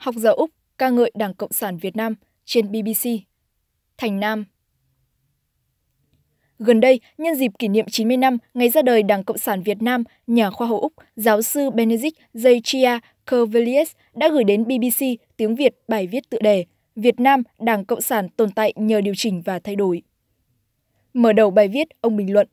Học giờ Úc ca ngợi Đảng Cộng sản Việt Nam trên BBC. Thành Nam Gần đây, nhân dịp kỷ niệm 90 năm ngày ra đời Đảng Cộng sản Việt Nam, nhà khoa học Úc, giáo sư Benedict Zaichia Kervelius đã gửi đến BBC tiếng Việt bài viết tự đề Việt Nam, Đảng Cộng sản tồn tại nhờ điều chỉnh và thay đổi. Mở đầu bài viết, ông bình luận,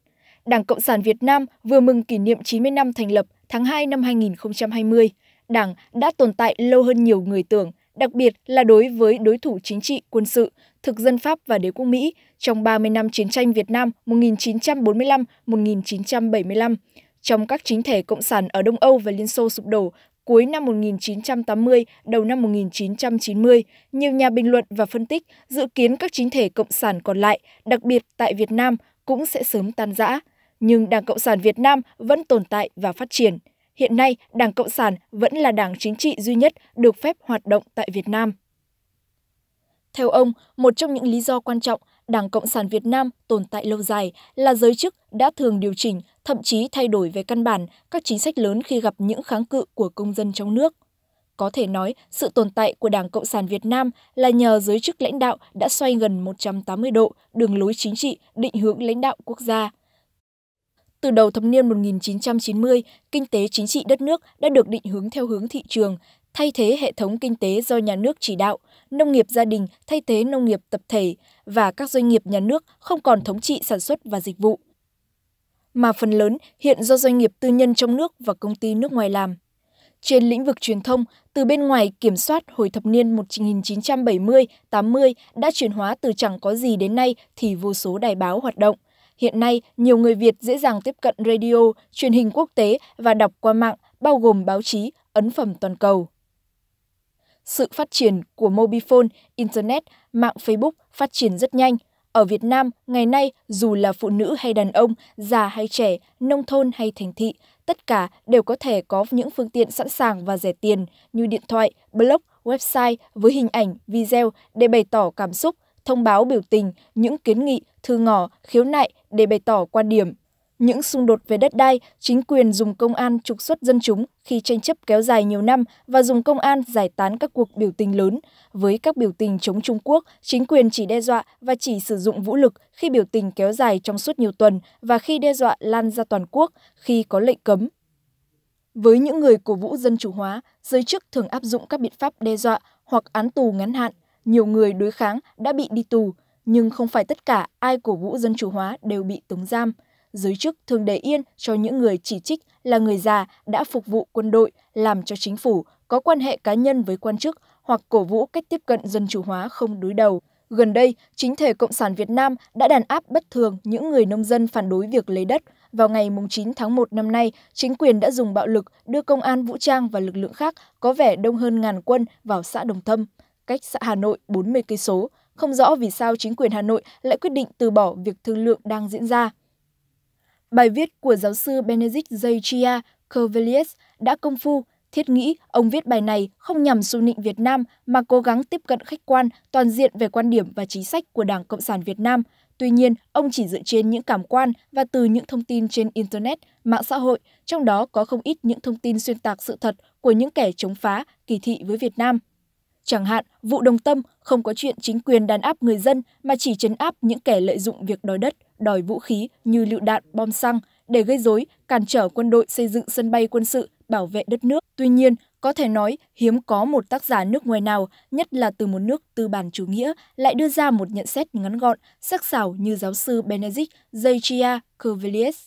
Đảng Cộng sản Việt Nam vừa mừng kỷ niệm 90 năm thành lập tháng 2 năm 2020, Đảng đã tồn tại lâu hơn nhiều người tưởng, đặc biệt là đối với đối thủ chính trị, quân sự, thực dân Pháp và đế quốc Mỹ trong 30 năm chiến tranh Việt Nam 1945-1975, trong các chính thể cộng sản ở Đông Âu và Liên Xô sụp đổ cuối năm 1980, đầu năm 1990, nhiều nhà bình luận và phân tích dự kiến các chính thể cộng sản còn lại, đặc biệt tại Việt Nam, cũng sẽ sớm tan rã. Nhưng Đảng Cộng sản Việt Nam vẫn tồn tại và phát triển hiện nay Đảng Cộng sản vẫn là đảng chính trị duy nhất được phép hoạt động tại Việt Nam. Theo ông, một trong những lý do quan trọng Đảng Cộng sản Việt Nam tồn tại lâu dài là giới chức đã thường điều chỉnh, thậm chí thay đổi về căn bản các chính sách lớn khi gặp những kháng cự của công dân trong nước. Có thể nói, sự tồn tại của Đảng Cộng sản Việt Nam là nhờ giới chức lãnh đạo đã xoay gần 180 độ đường lối chính trị định hướng lãnh đạo quốc gia – từ đầu thập niên 1990, kinh tế chính trị đất nước đã được định hướng theo hướng thị trường, thay thế hệ thống kinh tế do nhà nước chỉ đạo, nông nghiệp gia đình thay thế nông nghiệp tập thể và các doanh nghiệp nhà nước không còn thống trị sản xuất và dịch vụ. Mà phần lớn hiện do doanh nghiệp tư nhân trong nước và công ty nước ngoài làm. Trên lĩnh vực truyền thông, từ bên ngoài kiểm soát hồi thập niên 1970-80 đã chuyển hóa từ chẳng có gì đến nay thì vô số đài báo hoạt động. Hiện nay, nhiều người Việt dễ dàng tiếp cận radio, truyền hình quốc tế và đọc qua mạng, bao gồm báo chí, ấn phẩm toàn cầu. Sự phát triển của mobifone, internet, mạng Facebook phát triển rất nhanh. Ở Việt Nam, ngày nay, dù là phụ nữ hay đàn ông, già hay trẻ, nông thôn hay thành thị, tất cả đều có thể có những phương tiện sẵn sàng và rẻ tiền như điện thoại, blog, website với hình ảnh, video để bày tỏ cảm xúc, thông báo biểu tình, những kiến nghị, thư ngỏ, khiếu nại để bày tỏ quan điểm. Những xung đột về đất đai, chính quyền dùng công an trục xuất dân chúng khi tranh chấp kéo dài nhiều năm và dùng công an giải tán các cuộc biểu tình lớn. Với các biểu tình chống Trung Quốc, chính quyền chỉ đe dọa và chỉ sử dụng vũ lực khi biểu tình kéo dài trong suốt nhiều tuần và khi đe dọa lan ra toàn quốc khi có lệnh cấm. Với những người cổ vũ dân chủ hóa, giới chức thường áp dụng các biện pháp đe dọa hoặc án tù ngắn hạn – nhiều người đối kháng đã bị đi tù, nhưng không phải tất cả ai cổ vũ dân chủ hóa đều bị tống giam. Giới chức thường để yên cho những người chỉ trích là người già đã phục vụ quân đội, làm cho chính phủ có quan hệ cá nhân với quan chức hoặc cổ vũ cách tiếp cận dân chủ hóa không đối đầu. Gần đây, chính thể Cộng sản Việt Nam đã đàn áp bất thường những người nông dân phản đối việc lấy đất. Vào ngày 9 tháng 1 năm nay, chính quyền đã dùng bạo lực đưa công an vũ trang và lực lượng khác có vẻ đông hơn ngàn quân vào xã Đồng Thâm cách xã Hà Nội 40 cây số, không rõ vì sao chính quyền Hà Nội lại quyết định từ bỏ việc thương lượng đang diễn ra. Bài viết của giáo sư Benedict Zaychia Covelius đã công phu, thiết nghĩ ông viết bài này không nhằm xu nịnh Việt Nam mà cố gắng tiếp cận khách quan, toàn diện về quan điểm và chính sách của Đảng Cộng sản Việt Nam. Tuy nhiên, ông chỉ dựa trên những cảm quan và từ những thông tin trên Internet, mạng xã hội, trong đó có không ít những thông tin xuyên tạc sự thật của những kẻ chống phá, kỳ thị với Việt Nam. Chẳng hạn, vụ đồng tâm không có chuyện chính quyền đàn áp người dân mà chỉ chấn áp những kẻ lợi dụng việc đòi đất, đòi vũ khí như lựu đạn, bom xăng để gây rối, cản trở quân đội xây dựng sân bay quân sự, bảo vệ đất nước. Tuy nhiên, có thể nói hiếm có một tác giả nước ngoài nào, nhất là từ một nước tư bản chủ nghĩa, lại đưa ra một nhận xét ngắn gọn, sắc sảo như giáo sư Benedict Zechia Kervelis.